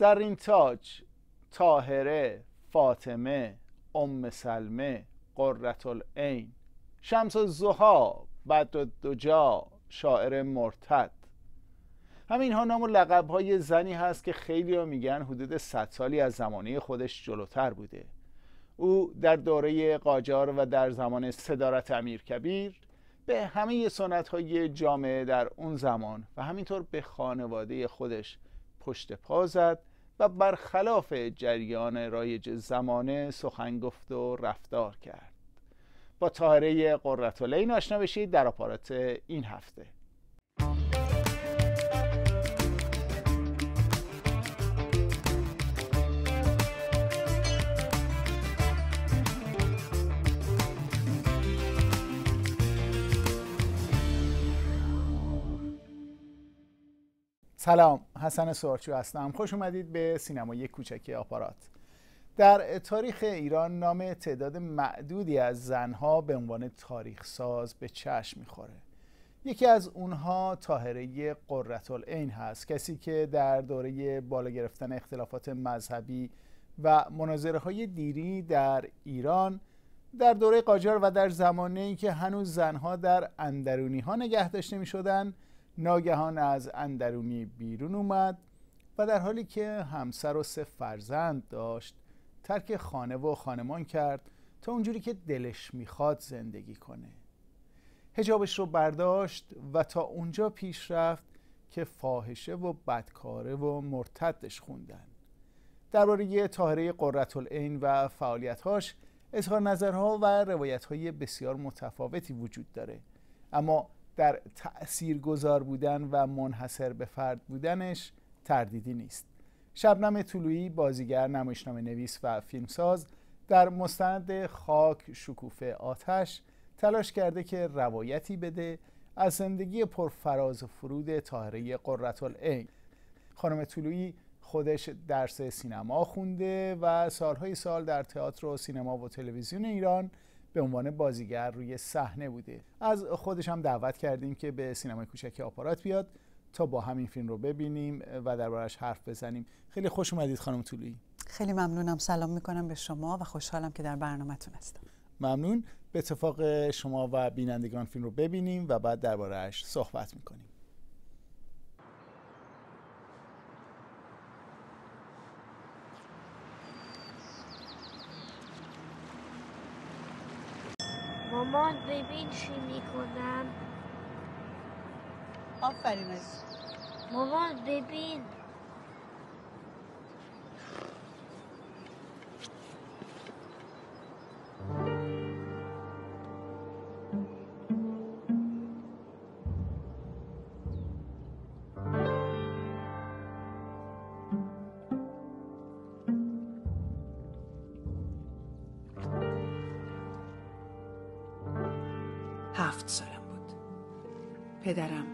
زرین تاج تاهره فاطمه ام سلمه قررت العین شمس الزها و دجا، شاعر مرتد همین ها نام و لقب های زنی هست که خیلی ها میگن حدود صد سالی از زمانه خودش جلوتر بوده او در دوره قاجار و در زمان صدارت کبیر به همه سنت های جامعه در اون زمان و همینطور به خانواده خودش پشت پا زد و برخلاف جریان رایج زمانه سخن گفت و رفتار کرد با تاهره قررتولین آشنا بشید در آپارات این هفته سلام حسن سوارچو هستم خوش اومدید به سینما یک کوچکی آپارات در تاریخ ایران نام تعداد معدودی از زنها به عنوان تاریخ ساز به چشم میخوره یکی از اونها تاهره قررتال این هست کسی که در دوره بالا گرفتن اختلافات مذهبی و مناظره های دیری در ایران در دوره قاجار و در زمانه ای که هنوز زنها در اندرونی ها نگه داشته می شدن ناگهان از اندرونی بیرون اومد و در حالی که همسر و سه فرزند داشت ترک خانه و خانمان کرد تا اونجوری که دلش میخواد زندگی کنه هجابش رو برداشت و تا اونجا پیش رفت که فاحشه و بدکاره و مرتدش خوندن درباره قررت قرتالعین و فعالیتهاش اظهار نظرها و روایتهای بسیار متفاوتی وجود داره اما در گذار بودن و منحصر به فرد بودنش تردیدی نیست شبنم طلویی بازیگر نمایشنامه نویس و فیلمساز در مستند خاک شکوفه آتش تلاش کرده که روایتی بده از زندگی پرفراز و فرود قررتال این خانم طلویی خودش درس سینما خونده و سالهای سال در تئاتر و سینما و تلویزیون ایران به عنوان بازیگر روی صحنه بوده از خودش هم دعوت کردیم که به سینمای کوچک آپارات بیاد تا با همین فیلم رو ببینیم و دربارش حرف بزنیم خیلی خوش اومدید خانم طولویی خیلی ممنونم سلام میکنم به شما و خوشحالم که در برنامهتون هستم ممنون به اتفاق شما و بینندگان فیلم رو ببینیم و بعد دربارهش صحبت میکنیم مامان ببین چی میکنم آفرین مامان ببین پدرم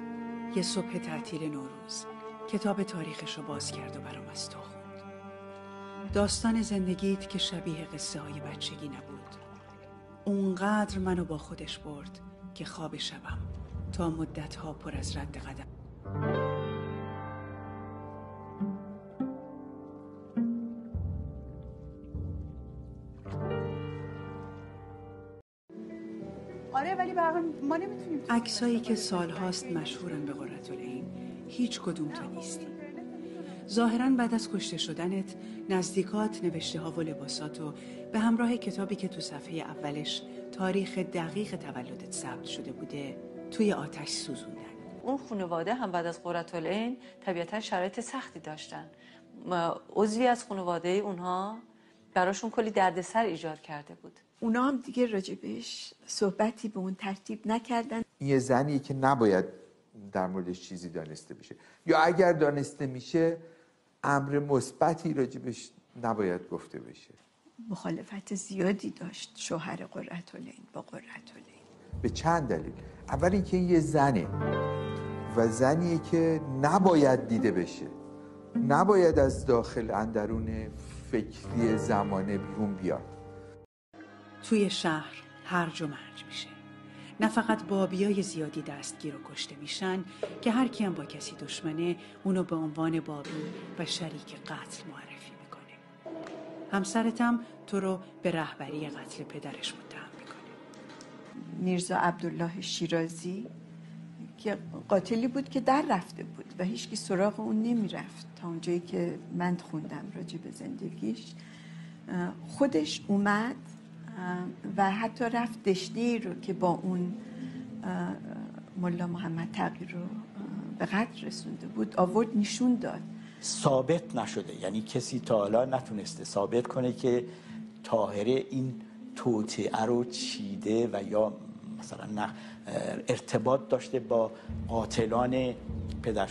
یه صبح تعطیل نوروز کتاب تاریخش رو باز کرد و برام از تو خوند داستان زندگیت که شبیه قصه های بچگی نبود اونقدر منو با خودش برد که خواب شبم تا مدت ها پر از رد قدم ما نمیتونیم عکسایی که سالهاست مشهورن به قررت هیچ کدوم تو نیستی ظاهرا بعد از کشته شدنت نزدیکات نوشته ها و لباسات و به همراه کتابی که تو صفحه اولش تاریخ دقیق تولدت ثبت شده بوده توی آتش سوزوندن اون خانواده هم بعد از قررت این طبیعتا شرایط سختی داشتن عضوی از خانواده اونها براشون کلی دردسر ایجاد کرده بود اونا هم دیگه راجبش صحبتی به اون ترتیب نکردن یه زنی که نباید در موردش چیزی دانسته بشه یا اگر دانسته میشه امر مثبتی راجبش نباید گفته بشه مخالفت زیادی داشت شوهر قرتالین با قرتالین به چند دلیل اول اینکه یه زنه و زنیه که نباید دیده بشه نباید از داخل اندرون فکری زمانه بیرون بیاد توی شهر هر و مرج میشه نه فقط بابیای زیادی دستگیر و کشته میشن که هر کیم با کسی دشمنه اونو به عنوان بابی و شریک قتل معرفی میکنه همسرتم تو رو به رهبری قتل پدرش متهم میکنه میرزا عبدالله شیرازی که قاتلی بود که در رفته بود و هیچکی سراغ اون نمی رفت تا اونجایی که من خوندم راجع به زندگیش خودش اومد و حتی رفت دشنی رو که با اون ملا محمد تقی رو به قدر رسونده بود آورد نشون داد ثابت نشده یعنی کسی تا حالا نتونسته ثابت کنه که تاهره این توتعه رو چیده و یا مثلا ارتباط داشته با قاتلان پدر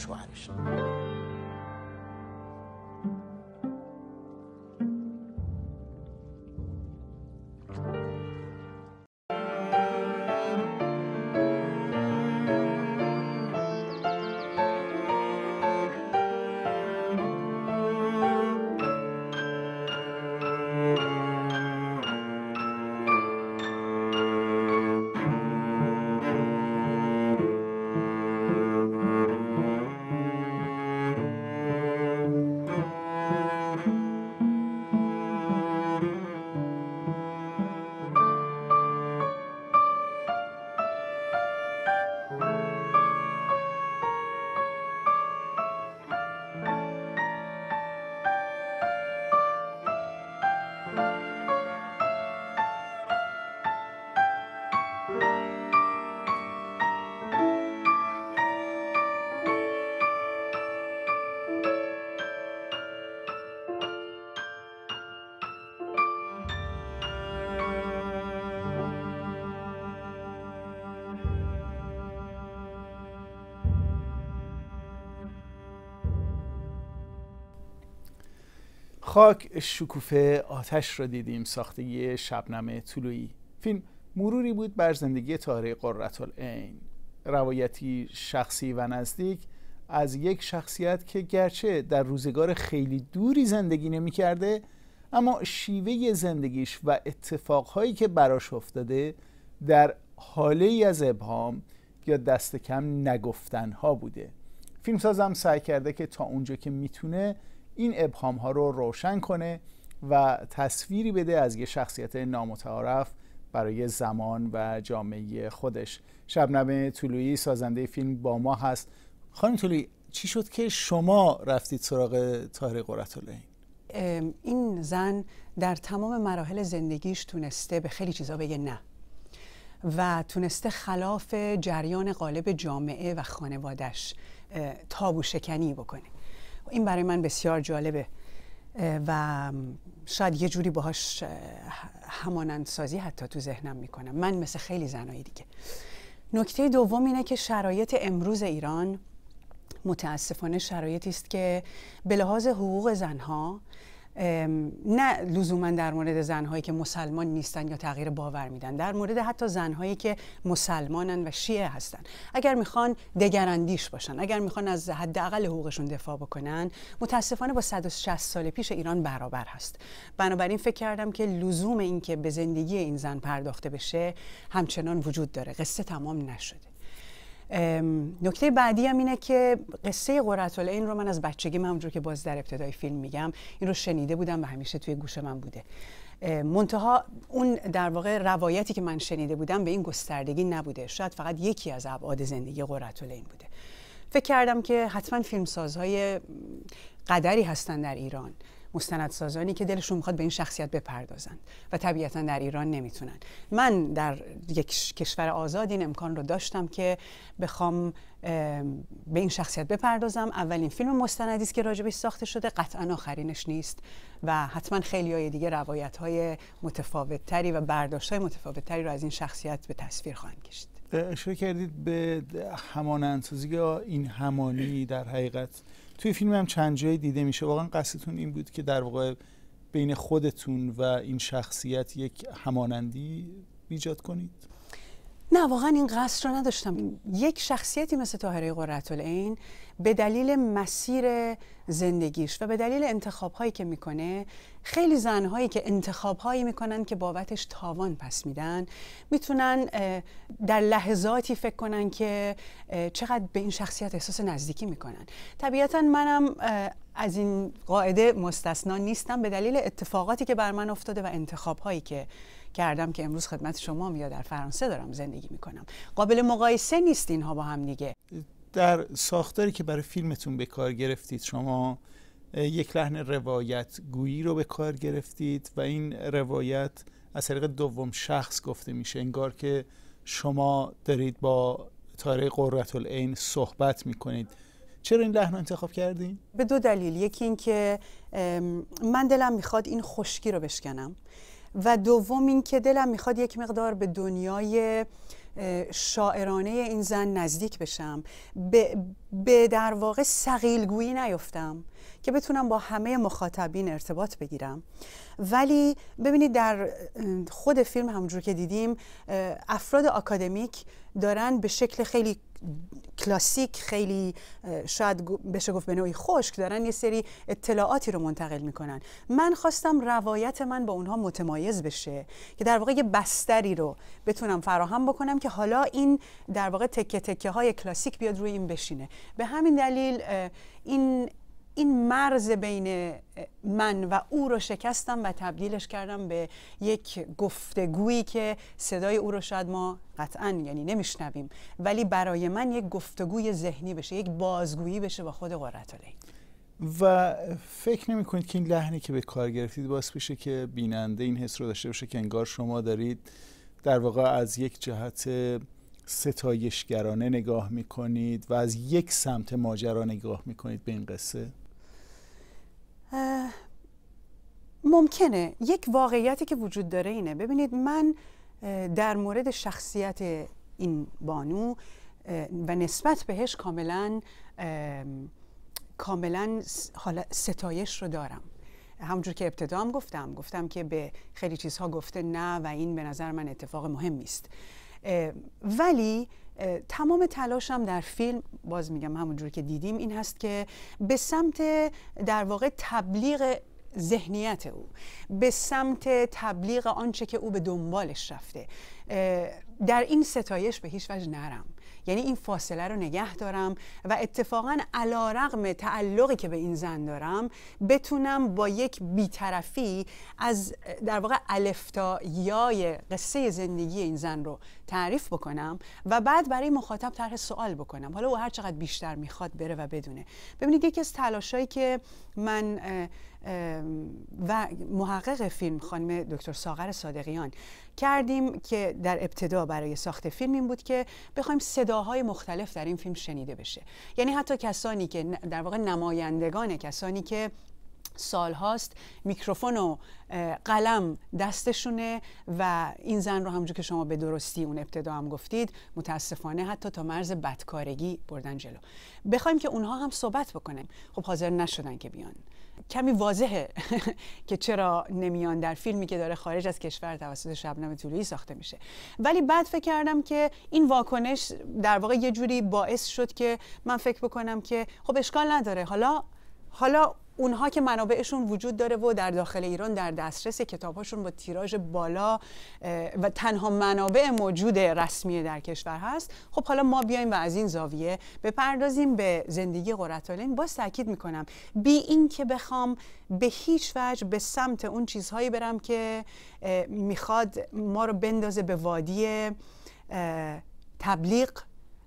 خاک شکوفه آتش را دیدیم ساختگی شبنم طولویی فیلم مروری بود بر زندگی تاره قررت این روایتی شخصی و نزدیک از یک شخصیت که گرچه در روزگار خیلی دوری زندگی نمی کرده اما شیوه زندگیش و اتفاقهایی که براش افتاده در حاله ای از ابهام یا دست کم نگفتنها بوده فیلمسازم سعی کرده که تا اونجا که میتونه این ابهام ها رو روشن کنه و تصویری بده از یه شخصیت نامتعارف برای زمان و جامعه خودش شبنم طولویی سازنده فیلم با ما هست خانم طولویی چی شد که شما رفتید سراغ تاهر قرتالعین این زن در تمام مراحل زندگیش تونسته به خیلی چیزا بگه نه و تونسته خلاف جریان قالب جامعه و خانوادش تابو شکنی بکنه این برای من بسیار جالبه و شاید یه جوری باهاش همانندسازی حتی تو ذهنم میکنم من مثل خیلی زنایی دیگه نکته دوم اینه که شرایط امروز ایران متاسفانه شرایطی است که به لحاظ حقوق زنها نه لزوما در مورد زنهایی که مسلمان نیستن یا تغییر باور میدن در مورد حتی زنهایی که مسلمانن و شیعه هستن اگر میخوان دگراندیش باشن اگر میخوان از حداقل حقوقشون دفاع بکنن متاسفانه با 160 سال پیش ایران برابر هست بنابراین فکر کردم که لزوم این که به زندگی این زن پرداخته بشه همچنان وجود داره قصه تمام نشده نکته بعدی هم اینه که قصه قرتاله این رو من از بچگی من که باز در ابتدای فیلم میگم این رو شنیده بودم و همیشه توی گوش من بوده منتها اون در واقع روایتی که من شنیده بودم به این گستردگی نبوده شاید فقط یکی از ابعاد زندگی قرتاله این بوده فکر کردم که حتما فیلمسازهای قدری هستن در ایران مستندسازانی که دلشون میخواد به این شخصیت بپردازند و طبیعتا در ایران نمیتونن من در یک کشور آزاد این امکان رو داشتم که بخوام به این شخصیت بپردازم اولین فیلم مستندی است که راجبش ساخته شده قطعا آخرینش نیست و حتما خیلی های دیگه روایت های متفاوت و برداشت های متفاوت رو از این شخصیت به تصویر خواهند کشید اشاره کردید به همانندسازی یا این همانی در حقیقت توی فیلم هم چند جایی دیده میشه واقعا قصدتون این بود که در واقع بین خودتون و این شخصیت یک همانندی ایجاد کنید نه واقعا این قصد رو نداشتم یک شخصیتی مثل طاهره این به دلیل مسیر زندگیش و به دلیل انتخابهایی که میکنه خیلی هایی که انتخابهایی میکنن که بابتش تاوان پس میدن میتونن در لحظاتی فکر کنن که چقدر به این شخصیت احساس نزدیکی میکنن طبیعتا منم از این قاعده مستثنا نیستم به دلیل اتفاقاتی که بر من افتاده و انتخابهایی که کردم که امروز خدمت شما یا در فرانسه دارم زندگی میکنم قابل مقایسه نیست اینها با هم دیگه در ساختاری که برای فیلمتون به کار گرفتید شما یک لحن روایت گویی رو به کار گرفتید و این روایت از طریق دوم شخص گفته میشه انگار که شما دارید با تاره قررت العین صحبت میکنید چرا این لحن رو انتخاب کردین؟ به دو دلیل یکی اینکه من دلم میخواد این خشکی رو بشکنم و دوم اینکه دلم میخواد یک مقدار به دنیای شاعرانه این زن نزدیک بشم به, در واقع سقیلگویی نیفتم که بتونم با همه مخاطبین ارتباط بگیرم ولی ببینید در خود فیلم همونجور که دیدیم افراد اکادمیک دارن به شکل خیلی کلاسیک خیلی شاید بشه گفت به نوعی خشک دارن یه سری اطلاعاتی رو منتقل میکنن من خواستم روایت من با اونها متمایز بشه که در واقع یه بستری رو بتونم فراهم بکنم که حالا این در واقع تکه تکه های کلاسیک بیاد روی این بشینه به همین دلیل این این مرز بین من و او رو شکستم و تبدیلش کردم به یک گفتگویی که صدای او رو شاید ما قطعا یعنی نمیشنویم ولی برای من یک گفتگوی ذهنی بشه یک بازگویی بشه با خود قررت و فکر نمی کنید که این لحنی که به کار گرفتید باعث بشه که بیننده این حس رو داشته باشه که انگار شما دارید در واقع از یک جهت ستایشگرانه نگاه میکنید و از یک سمت ماجرا نگاه میکنید به این قصه ممکنه یک واقعیتی که وجود داره اینه ببینید من در مورد شخصیت این بانو و نسبت بهش کاملا کاملا حالا ستایش رو دارم همونجور که ابتدا هم گفتم گفتم که به خیلی چیزها گفته نه و این به نظر من اتفاق مهمی است ولی تمام تلاشم در فیلم باز میگم همونجور که دیدیم این هست که به سمت در واقع تبلیغ ذهنیت او به سمت تبلیغ آنچه که او به دنبالش رفته در این ستایش به هیچ وجه نرم یعنی این فاصله رو نگه دارم و اتفاقا علا رقم تعلقی که به این زن دارم بتونم با یک بیطرفی از در واقع الفتا یای قصه زندگی این زن رو تعریف بکنم و بعد برای مخاطب طرح سوال بکنم حالا او هر چقدر بیشتر میخواد بره و بدونه ببینید یکی از تلاشایی که من و محقق فیلم خانم دکتر ساغر صادقیان کردیم که در ابتدا برای ساخت فیلم این بود که بخوایم صداهای مختلف در این فیلم شنیده بشه یعنی حتی کسانی که در واقع نمایندگان کسانی که سال هاست میکروفون و قلم دستشونه و این زن رو همونجور که شما به درستی اون ابتدا هم گفتید متاسفانه حتی تا مرز بدکارگی بردن جلو بخوایم که اونها هم صحبت بکنن خب حاضر نشدن که بیان کمی واضحه که چرا نمیان در فیلمی که داره خارج از کشور توسط شبنم طولویی ساخته میشه ولی بعد فکر کردم که این واکنش در واقع یه جوری باعث شد که من فکر بکنم که خب اشکال نداره حالا حالا اونها که منابعشون وجود داره و در داخل ایران در دسترس کتابهاشون با تیراژ بالا و تنها منابع موجود رسمی در کشور هست خب حالا ما بیایم و از این زاویه بپردازیم به زندگی قرتالین با تاکید میکنم بی اینکه بخوام به هیچ وجه به سمت اون چیزهایی برم که میخواد ما رو بندازه به وادی تبلیغ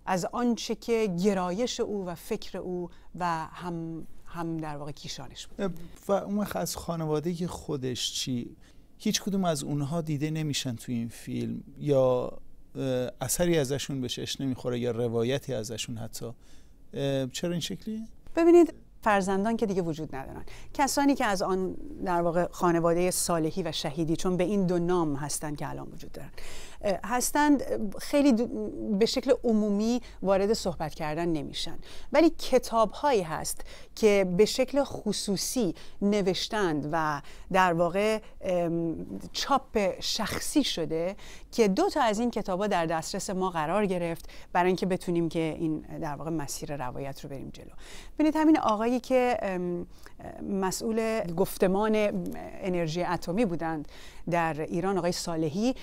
از آنچه که گرایش او و فکر او و هم هم در واقع کیشانش بود و اون از خانواده که خودش چی هیچ کدوم از اونها دیده نمیشن تو این فیلم یا اثری ازشون به چشم نمیخوره یا روایتی ازشون حتی چرا این شکلیه؟ ببینید فرزندان که دیگه وجود ندارن کسانی که از آن در واقع خانواده صالحی و شهیدی چون به این دو نام هستن که الان وجود دارن هستند خیلی به شکل عمومی وارد صحبت کردن نمیشن ولی کتاب هایی هست که به شکل خصوصی نوشتند و در واقع چاپ شخصی شده که دو تا از این کتاب ها در دسترس ما قرار گرفت برای اینکه بتونیم که این در واقع مسیر روایت رو بریم جلو ببینید همین آقایی که مسئول گفتمان انرژی اتمی بودند در ایران آقای صالحی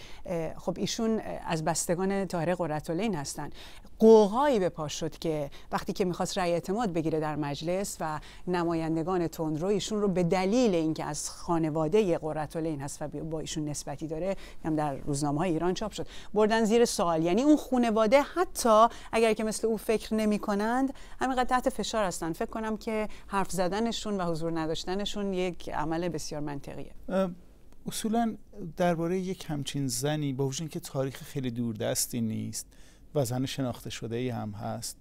خب ایشون از بستگان طاهره قرتالین هستند قوقایی به پا شد که وقتی که میخواست رأی اعتماد بگیره در مجلس و نمایندگان تندرو ایشون رو به دلیل اینکه از خانواده قرتالین هست و با ایشون نسبتی داره هم در روزنامه های ایران چاپ شد بردن زیر سوال یعنی اون خانواده حتی اگر که مثل او فکر نمی کنند همینقدر تحت فشار هستند فکر کنم که حرف زدنشون و حضور نداشتنشون یک عمل بسیار منطقیه اصولا درباره یک همچین زنی با وجود که تاریخ خیلی دوردستی نیست و زن شناخته شده ای هم هست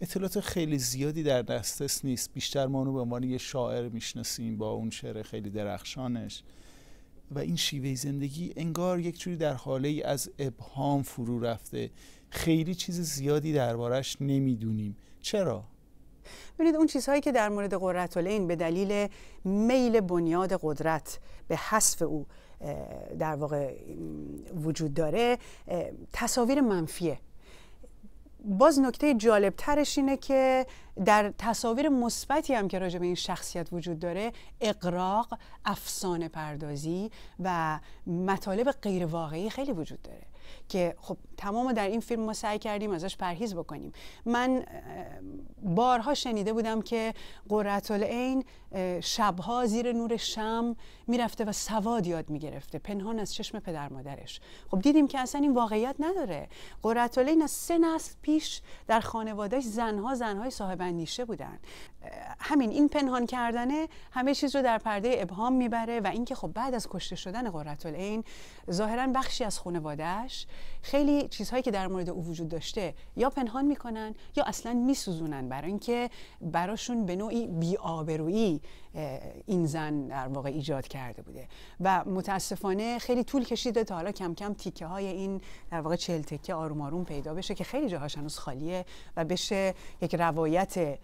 اطلاعات خیلی زیادی در دسترس نیست بیشتر ما رو به عنوان یه شاعر میشناسیم با اون شعر خیلی درخشانش و این شیوه زندگی انگار یک جوری در حاله ای از ابهام فرو رفته خیلی چیز زیادی دربارش نمیدونیم چرا ببینید اون چیزهایی که در مورد قررت این به دلیل میل بنیاد قدرت به حذف او در واقع وجود داره تصاویر منفیه باز نکته جالب ترش اینه که در تصاویر مثبتی هم که راجع به این شخصیت وجود داره اقراق، افسانه پردازی و مطالب غیرواقعی خیلی وجود داره که خب تمام در این فیلم ما سعی کردیم ازش پرهیز بکنیم من بارها شنیده بودم که قررت این شبها زیر نور شم میرفته و سواد یاد میگرفته پنهان از چشم پدر مادرش خب دیدیم که اصلا این واقعیت نداره قررت از سه نسل پیش در خانوادهش زنها زنهای صاحب اندیشه بودن همین این پنهان کردنه همه چیز رو در پرده ابهام میبره و اینکه خب بعد از کشته شدن قرتالعین ظاهرا بخشی از خانوادهش خیلی چیزهایی که در مورد او وجود داشته یا پنهان میکنن یا اصلا میسوزونن برای اینکه براشون به نوعی بیآبرویی این زن در واقع ایجاد کرده بوده و متاسفانه خیلی طول کشیده تا حالا کم کم تیکه های این در واقع چهل تکه آروم آروم پیدا بشه که خیلی جاهاش هنوز خالیه و بشه یک روایت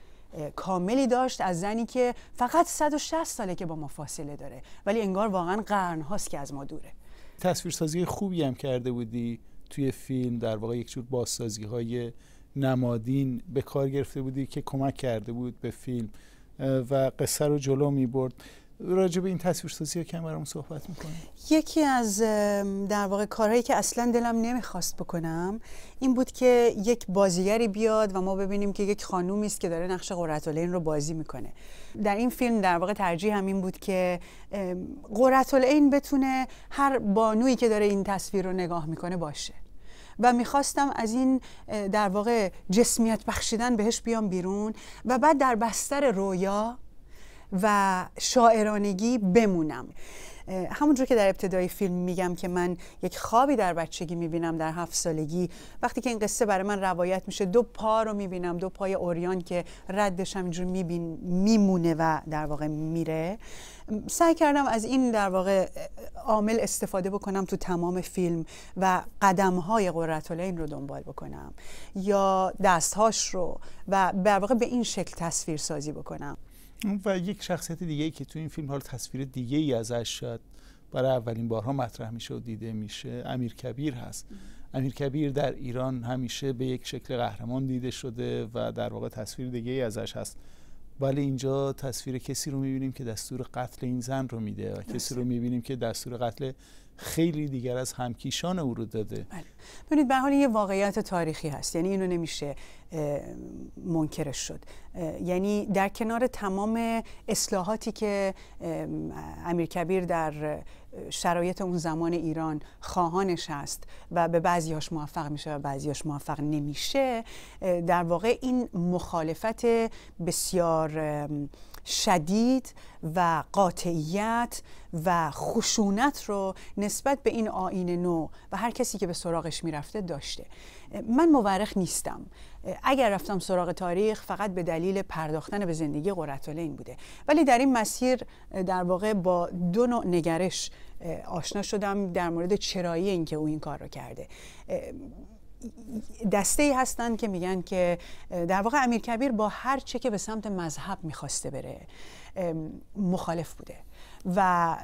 کاملی داشت از زنی که فقط 160 ساله که با ما فاصله داره ولی انگار واقعا قرن هاست که از ما دوره تصویرسازی خوبی هم کرده بودی توی فیلم در واقع یک جور بازسازی های نمادین به کار گرفته بودی که کمک کرده بود به فیلم و قصه رو جلو می برد راجع به این تصویر سازی کم برام صحبت میکنه یکی از در واقع کارهایی که اصلا دلم نمیخواست بکنم این بود که یک بازیگری بیاد و ما ببینیم که یک خانومی است که داره نقش قرتالعین رو بازی میکنه در این فیلم در واقع ترجیح همین بود که قرتالعین بتونه هر بانویی که داره این تصویر رو نگاه میکنه باشه و میخواستم از این در واقع جسمیت بخشیدن بهش بیام بیرون و بعد در بستر رویا و شاعرانگی بمونم همونجور که در ابتدای فیلم میگم که من یک خوابی در بچگی میبینم در هفت سالگی وقتی که این قصه برای من روایت میشه دو پا رو میبینم دو پای اوریان که ردش همینجور میبین میمونه و در واقع میره سعی کردم از این در واقع عامل استفاده بکنم تو تمام فیلم و قدم های رو دنبال بکنم یا دستهاش رو و در واقع به این شکل تصویر سازی بکنم و یک شخصیت دیگه که تو این فیلم حال تصویر دیگه ای ازش شد برای اولین بارها مطرح میشه و دیده میشه امیر کبیر هست امیر کبیر در ایران همیشه به یک شکل قهرمان دیده شده و در واقع تصویر دیگه ای ازش هست ولی اینجا تصویر کسی رو میبینیم که دستور قتل این زن رو میده و کسی رو میبینیم که دستور قتل خیلی دیگر از همکیشان او رو داده بله. ببینید به حال یه واقعیت تاریخی هست یعنی اینو نمیشه منکرش شد یعنی در کنار تمام اصلاحاتی که امیرکبیر در شرایط اون زمان ایران خواهانش هست و به بعضیاش موفق میشه و بعضیاش موفق نمیشه در واقع این مخالفت بسیار شدید و قاطعیت و خشونت رو نسبت به این آین نو و هر کسی که به سراغش میرفته داشته من مورخ نیستم اگر رفتم سراغ تاریخ فقط به دلیل پرداختن به زندگی این بوده ولی در این مسیر در واقع با دو نوع نگرش آشنا شدم در مورد چرایی اینکه او این کار رو کرده دسته ای هستند که میگن که در واقع امیر کبیر با هر چه که به سمت مذهب میخواسته بره مخالف بوده و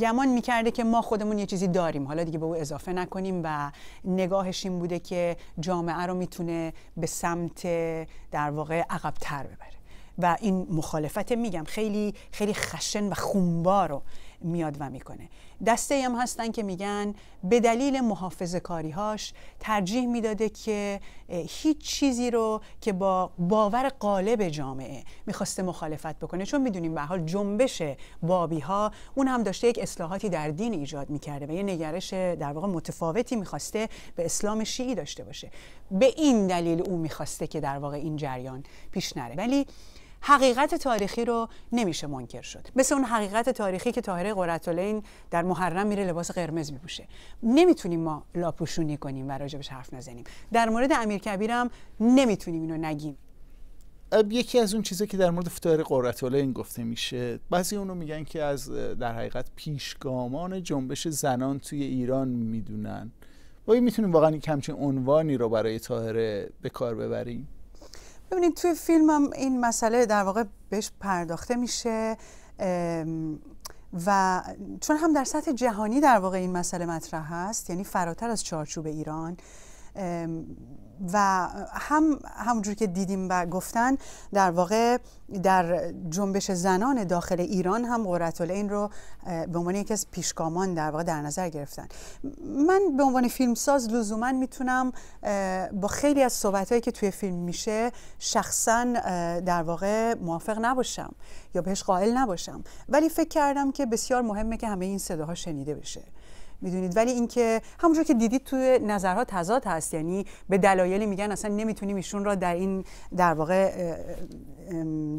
گمان میکرده که ما خودمون یه چیزی داریم حالا دیگه به او اضافه نکنیم و نگاهش این بوده که جامعه رو میتونه به سمت در واقع عقبتر ببره و این مخالفت میگم خیلی خیلی خشن و خونبار رو میاد و میکنه دسته هم هستن که میگن به دلیل محافظ کاریهاش ترجیح میداده که هیچ چیزی رو که با باور قالب جامعه میخواسته مخالفت بکنه چون میدونیم به حال جنبش بابی ها اون هم داشته یک اصلاحاتی در دین ایجاد میکرده و یه نگرش در واقع متفاوتی میخواسته به اسلام شیعی داشته باشه به این دلیل او میخواسته که در واقع این جریان پیش نره ولی حقیقت تاریخی رو نمیشه منکر شد مثل اون حقیقت تاریخی که تاهره قرتالین در محرم میره لباس قرمز میبوشه نمیتونیم ما لاپوشونی کنیم و راجبش حرف نزنیم در مورد امیرکبیر هم نمیتونیم اینو نگیم یکی از اون چیزا که در مورد فتار این گفته میشه بعضی اونو میگن که از در حقیقت پیشگامان جنبش زنان توی ایران میدونن ما میتونیم واقعا یک همچین عنوانی رو برای تاهره به کار ببریم ببینید توی فیلمم این مسئله در واقع بهش پرداخته میشه و چون هم در سطح جهانی در واقع این مسئله مطرح هست یعنی فراتر از چارچوب ایران و هم همونجور که دیدیم و گفتن در واقع در جنبش زنان داخل ایران هم این رو به عنوان یکی از پیشگامان در واقع در نظر گرفتن من به عنوان فیلمساز لزوما میتونم با خیلی از صحبتهایی که توی فیلم میشه شخصا در واقع موافق نباشم یا بهش قائل نباشم ولی فکر کردم که بسیار مهمه که همه این صداها شنیده بشه میدونید ولی اینکه همونجور که دیدید توی نظرها تضاد هست یعنی به دلایلی میگن اصلا نمیتونیم ایشون را در این در واقع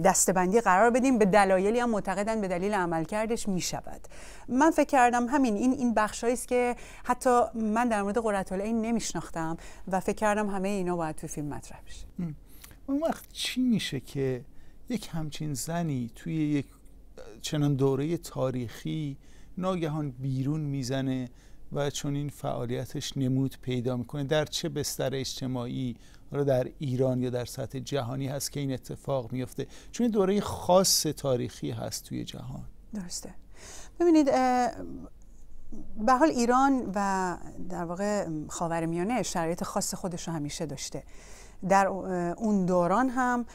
دستبندی قرار بدیم به دلایلی هم معتقدن به دلیل عملکردش میشود من فکر کردم همین این این بخشایی است که حتی من در مورد این نمیشناختم و فکر کردم همه اینا باید توی فیلم مطرح بشه اون وقت چی میشه که یک همچین زنی توی یک چنان دوره تاریخی ناگهان بیرون میزنه و چون این فعالیتش نمود پیدا میکنه در چه بستر اجتماعی حالا در ایران یا در سطح جهانی هست که این اتفاق میفته چون این دوره خاص تاریخی هست توی جهان درسته ببینید به حال ایران و در واقع خاورمیانه شرایط خاص خودش رو همیشه داشته در اون دوران هم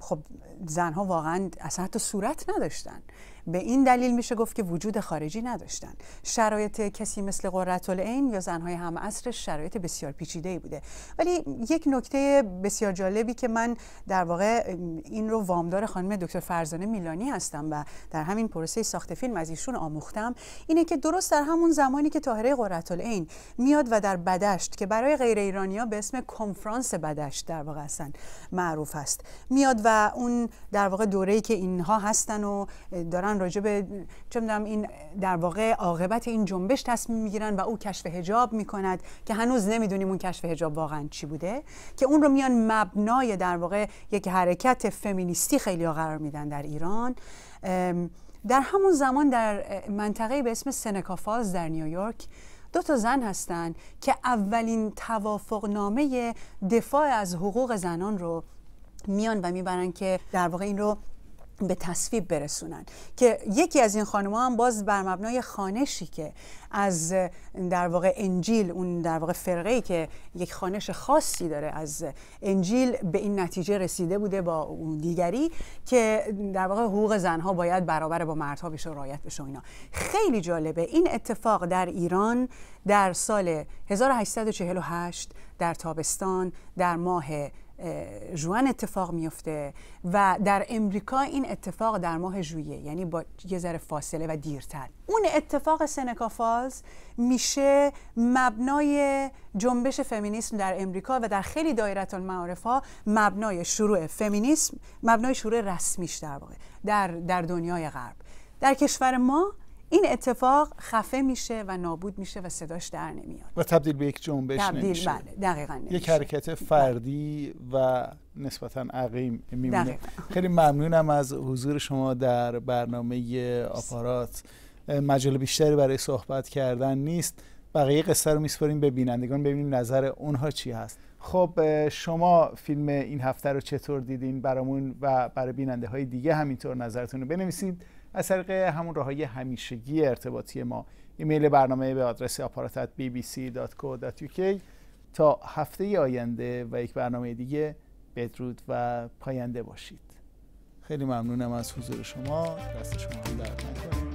خب زنها واقعا اصلا حتی صورت نداشتن به این دلیل میشه گفت که وجود خارجی نداشتن شرایط کسی مثل قررت العین یا زنهای هم عصر شرایط بسیار پیچیده ای بوده ولی یک نکته بسیار جالبی که من در واقع این رو وامدار خانم دکتر فرزانه میلانی هستم و در همین پروسه ساخت فیلم از ایشون آموختم اینه که درست در همون زمانی که طاهره قررت میاد و در بدشت که برای غیر ایرانیا به اسم کنفرانس بدشت در واقع هستن معروف است میاد و اون در واقع دوره‌ای که اینها هستن و دارن راجب راجع به چه این در واقع عاقبت این جنبش تصمیم میگیرن و او کشف حجاب میکند که هنوز نمیدونیم اون کشف حجاب واقعا چی بوده که اون رو میان مبنای در واقع یک حرکت فمینیستی خیلی قرار میدن در ایران در همون زمان در منطقه به اسم سنکافاز در نیویورک دو تا زن هستند که اولین نامه دفاع از حقوق زنان رو میان و میبرن که در واقع این رو به تصویب برسونن که یکی از این خانم‌ها هم باز بر مبنای خانشی که از در واقع انجیل اون در واقع فرقه ای که یک خانش خاصی داره از انجیل به این نتیجه رسیده بوده با اون دیگری که در واقع حقوق زنها باید برابر با مردها بشه رایت رعایت بشه اینا خیلی جالبه این اتفاق در ایران در سال 1848 در تابستان در ماه جوان اتفاق میفته و در امریکا این اتفاق در ماه ژوئیه یعنی با یه ذره فاصله و دیرتر اون اتفاق سنکا فالز میشه مبنای جنبش فمینیسم در امریکا و در خیلی دایره المعارف ها مبنای شروع فمینیسم مبنای شروع رسمیش در واقع در در دنیای غرب در کشور ما این اتفاق خفه میشه و نابود میشه و صداش در نمیاد و تبدیل به یک جنبش تبدیل نمیشه بله دقیقا نمیشه. یک حرکت بله. فردی و نسبتا عقیم میمونه دقیقا. خیلی ممنونم از حضور شما در برنامه آپارات مجال بیشتری برای صحبت کردن نیست بقیه قصه رو میسپاریم به بینندگان ببینیم نظر اونها چی هست خب شما فیلم این هفته رو چطور دیدین برامون و برای بیننده های دیگه همینطور نظرتون رو بنویسید از طریق همون راهای همیشگی ارتباطی ما ایمیل برنامه به آدرس آپارات bbc.co.uk تا هفته آینده و یک برنامه دیگه بدرود و پاینده باشید خیلی ممنونم از حضور شما دست شما هم درد